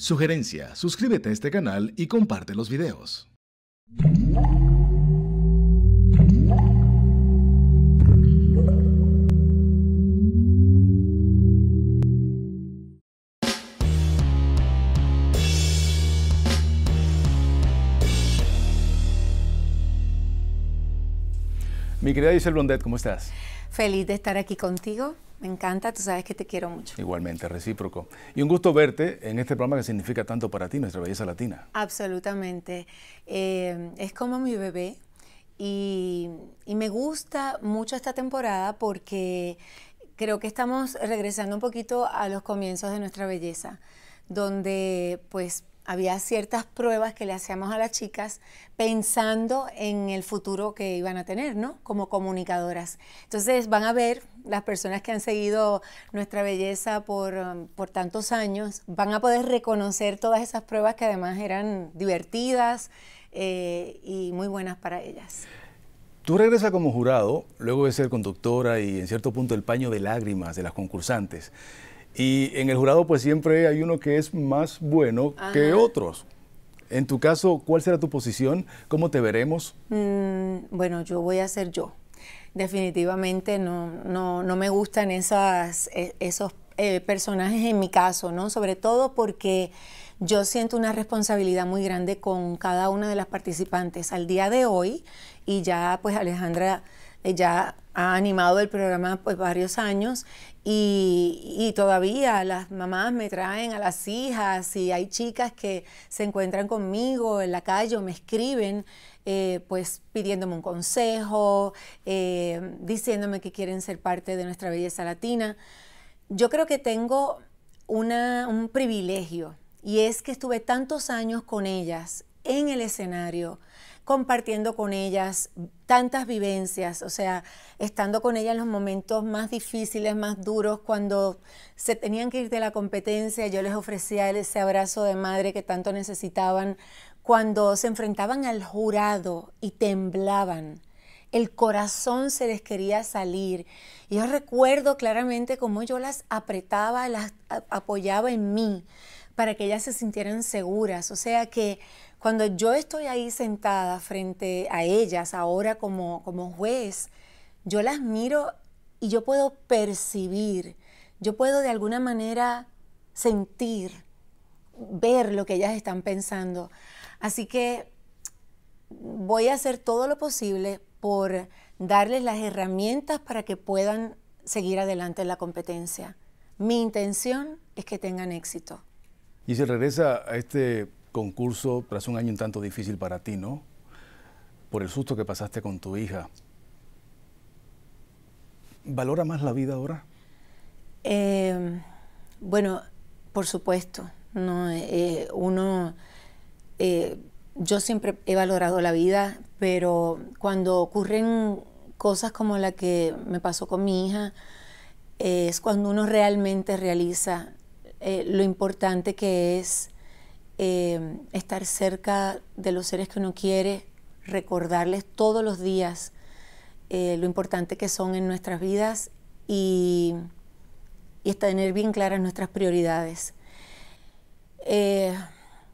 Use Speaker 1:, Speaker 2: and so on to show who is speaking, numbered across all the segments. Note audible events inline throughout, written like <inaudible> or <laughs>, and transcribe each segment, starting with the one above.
Speaker 1: Sugerencia, suscríbete a este canal y comparte los videos. Mi querida Isabel Blondet, ¿cómo estás?
Speaker 2: Feliz de estar aquí contigo. Me encanta, tú sabes que te quiero mucho.
Speaker 1: Igualmente, recíproco. Y un gusto verte en este programa que significa tanto para ti, nuestra belleza latina.
Speaker 2: Absolutamente. Eh, es como mi bebé y, y me gusta mucho esta temporada porque creo que estamos regresando un poquito a los comienzos de nuestra belleza, donde pues había ciertas pruebas que le hacíamos a las chicas pensando en el futuro que iban a tener, ¿no? Como comunicadoras. Entonces van a ver, las personas que han seguido nuestra belleza por, um, tantos años, van a poder reconocer todas esas pruebas que además eran divertidas eh, y muy buenas para ellas.
Speaker 1: Tú regresas como jurado, luego de ser conductora y en cierto punto el paño de lágrimas de las concursantes. Y en el jurado pues siempre hay uno que es más bueno que otros. En tu caso, ¿cuál será tu posición? ¿Cómo te veremos? Mm,
Speaker 2: bueno, yo voy a ser yo. Definitivamente no, no, me gustan esas, e, esos eh, personajes en mi caso, ¿no? Sobre todo porque yo siento una responsabilidad muy grande con cada una de las participantes al día de hoy y ya pues Alejandra eh, ya ha animado el programa pues varios años y, todavía las mamás me traen a las hijas y hay chicas que se encuentran conmigo en la calle o me escriben eh, pues pidiéndome un consejo, eh, diciéndome que quieren ser parte de nuestra belleza latina. Yo creo que tengo una, un privilegio y es que estuve tantos años con ellas en el escenario, compartiendo con ellas tantas vivencias, o sea, estando con ellas en los momentos más difíciles, más duros, cuando se tenían que ir de la competencia, yo les ofrecía ese abrazo de madre que tanto necesitaban, cuando se enfrentaban al jurado y temblaban. El corazón se les quería salir. Y yo recuerdo claramente cómo yo las apretaba, las apoyaba en mí para que ellas se sintieran seguras. O sea que cuando yo estoy ahí sentada frente a ellas, ahora como, como juez, yo las miro y yo puedo percibir, yo puedo de alguna manera sentir, ver lo que ellas están pensando. Así que voy a hacer todo lo posible por darles las herramientas para que puedan seguir adelante en la competencia. Mi intención es que tengan éxito.
Speaker 1: Y se regresa a este concurso tras un año un tanto difícil para ti, ¿no? Por el susto que pasaste con tu hija. ¿Valora más la vida ahora?
Speaker 2: Em, bueno, por supuesto. No, eh, uno, eh, yo siempre he valorado la vida, pero cuando ocurren cosas como la que me pasó con mi hija, es cuando uno realmente realiza eh, lo importante que es eh, estar cerca de los seres que uno quiere, recordarles todos los días eh, lo importante que son en nuestras vidas y, y tener bien claras nuestras prioridades.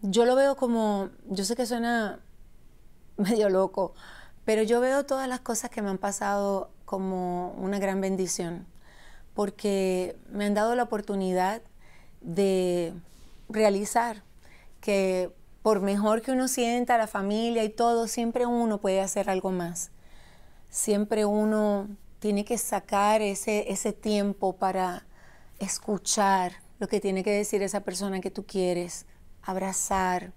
Speaker 2: yo lo veo como, yo sé que suena <laughs> medio loco, pero yo veo todas las cosas que me han pasado como una gran bendición, porque me han dado la oportunidad de realizar que por mejor que uno sienta la familia y todo, siempre uno puede hacer algo más. Siempre uno tiene que sacar ese, tiempo para escuchar lo que tiene que decir esa persona que tú quieres, abrazar,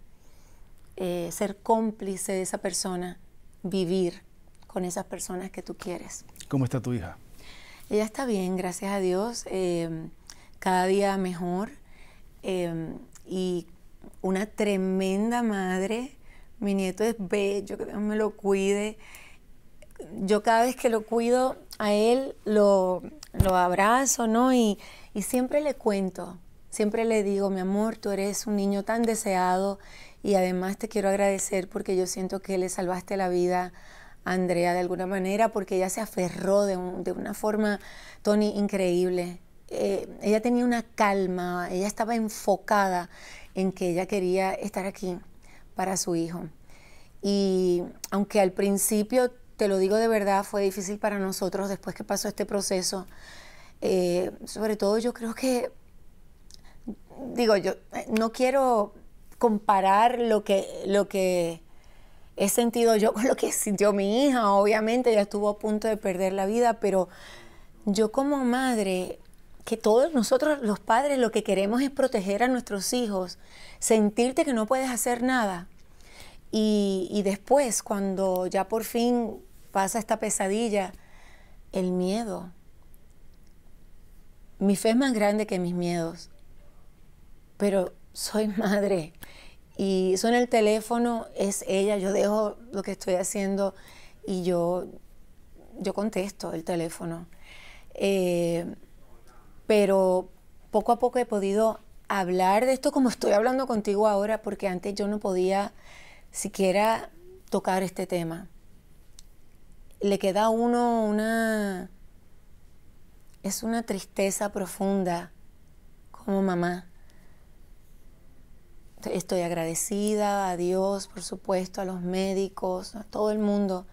Speaker 2: eh, ser cómplice de esa persona, vivir con esas personas que tú quieres.
Speaker 1: ¿Cómo está tu hija?
Speaker 2: Ella está bien, gracias a Dios. Eh, cada día mejor. Em, y una tremenda madre. Mi nieto es bello, que Dios me lo cuide. Yo cada vez que lo cuido a él, lo, abrazo, ¿no? Y, siempre le cuento, siempre le digo, mi amor, tú eres un niño tan deseado y además te quiero agradecer porque yo siento que le salvaste la vida a Andrea de alguna manera porque ella se aferró de, de una forma, Tony, increíble. Eh, ella tenía una calma, ella estaba enfocada en que ella quería estar aquí para su hijo. Y aunque al principio, te lo digo de verdad, fue difícil para nosotros después que pasó este proceso, eh, sobre todo yo creo que, digo, yo eh, no quiero comparar lo que, lo que he sentido yo con lo que sintió mi hija, obviamente ella estuvo a punto de perder la vida, pero yo como madre que todos nosotros los padres lo que queremos es proteger a nuestros hijos, sentirte que no puedes hacer nada. Y, después, cuando ya por fin pasa esta pesadilla, el miedo. Mi fe es más grande que mis miedos, pero soy <laughs> madre y suena el teléfono, es ella, yo dejo lo que estoy haciendo y yo, yo contesto el teléfono. Eh, pero poco a poco he podido hablar de esto como estoy hablando contigo ahora, porque antes yo no podía siquiera tocar este tema. Le queda a uno una... Es una tristeza profunda como mamá. Estoy agradecida a Dios, por supuesto, a los médicos, a todo el mundo.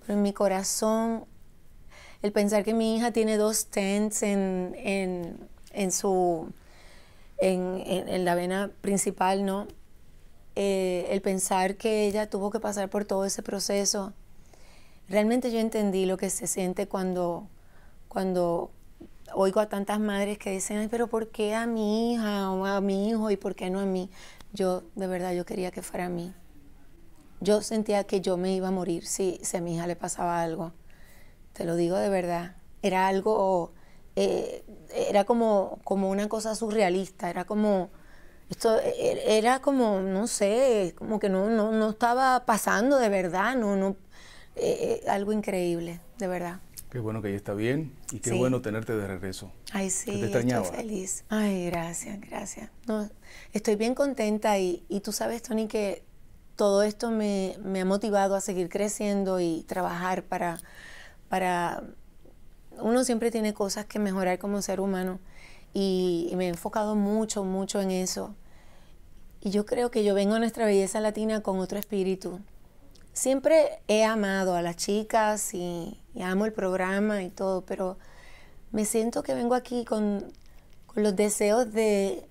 Speaker 2: Pero en mi corazón el pensar que mi hija tiene dos tents en, su, en, la vena principal, ¿no? Eh, el pensar que ella tuvo que pasar por todo ese proceso. Realmente yo entendí lo que se siente cuando, cuando oigo a tantas madres que dicen, ay, pero ¿por qué a mi hija o a mi hijo y por qué no a mí? Yo, de verdad, yo quería que fuera a mí. Yo sentía que yo me iba a morir si, si a mi hija le pasaba algo te lo digo de verdad, era algo, eh, era como, como una cosa surrealista, era como, esto e-, e-, era como, no sé, como que no, no, no estaba pasando de verdad, no, no, e-, algo increíble, de verdad.
Speaker 1: Qué bueno que ella está bien y qué bueno tenerte de regreso. Ay, sí, te estoy
Speaker 2: feliz. Ay, gracias, gracias. No, estoy bien contenta y, y tú sabes, Tony, que todo esto me, me, ha motivado a seguir creciendo y trabajar para, para... Uno siempre tiene cosas que mejorar como ser humano y, me he enfocado mucho, mucho en eso. Y yo creo que yo vengo a nuestra belleza latina con otro espíritu. Siempre he amado a las chicas y, amo el programa y todo, pero me siento que vengo aquí con, con los deseos de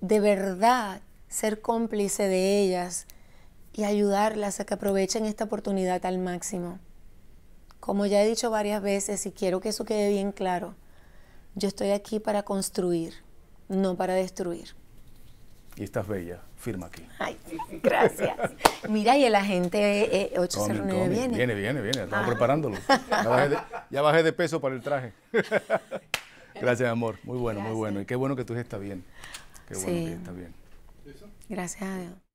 Speaker 2: de verdad ser cómplice de ellas y ayudarlas a que aprovechen esta oportunidad al máximo. Como ya he dicho varias veces y quiero que eso quede bien claro, yo estoy aquí para construir, no para destruir.
Speaker 1: Y estás bella, firma aquí. Ay,
Speaker 2: gracias. Mira, y el agente 809 eh, eh, viene. Viene,
Speaker 1: viene, viene, estamos ah. preparándolo. Ya bajé, de, peso para el traje. <laughs> gracias, amor. Muy bueno, muy bueno. Y qué bueno que tú estás bien. Qué bueno que estás bien.
Speaker 2: Gracias a Dios.